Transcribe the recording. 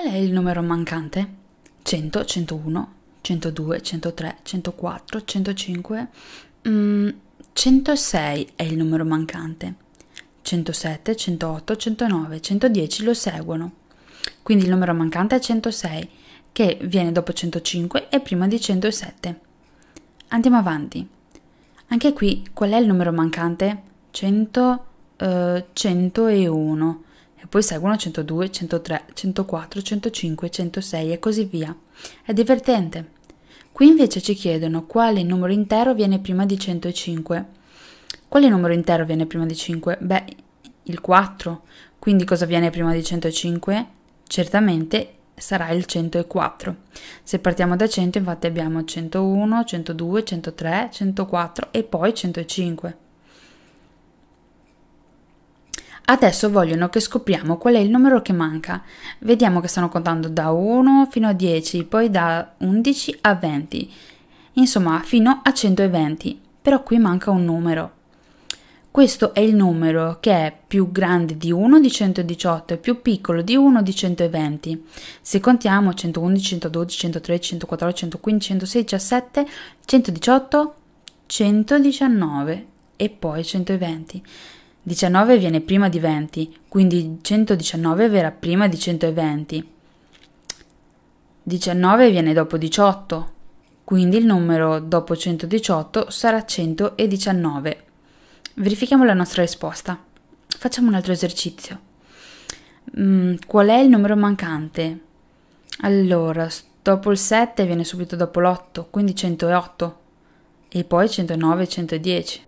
Qual è il numero mancante? 100, 101, 102, 103, 104, 105. Mm, 106 è il numero mancante. 107, 108, 109, 110 lo seguono. Quindi il numero mancante è 106, che viene dopo 105 e prima di 107. Andiamo avanti. Anche qui qual è il numero mancante? 100, eh, 101 e poi seguono 102, 103, 104, 105, 106 e così via. È divertente. Qui invece ci chiedono quale numero intero viene prima di 105. Quale numero intero viene prima di 5? Beh, il 4. Quindi cosa viene prima di 105? Certamente sarà il 104. Se partiamo da 100 infatti abbiamo 101, 102, 103, 104 e poi 105. Adesso vogliono che scopriamo qual è il numero che manca. Vediamo che stanno contando da 1 fino a 10, poi da 11 a 20, insomma fino a 120, però qui manca un numero. Questo è il numero che è più grande di 1 di 118 e più piccolo di 1 di 120. Se contiamo 111, 112, 113, 114, 115, 116, 17, 118, 119 e poi 120. 19 viene prima di 20, quindi 119 verrà prima di 120. 19 viene dopo 18, quindi il numero dopo 118 sarà 119. Verifichiamo la nostra risposta. Facciamo un altro esercizio. Mm, qual è il numero mancante? Allora, dopo il 7 viene subito dopo l'8, quindi 108 e poi 109 e 110.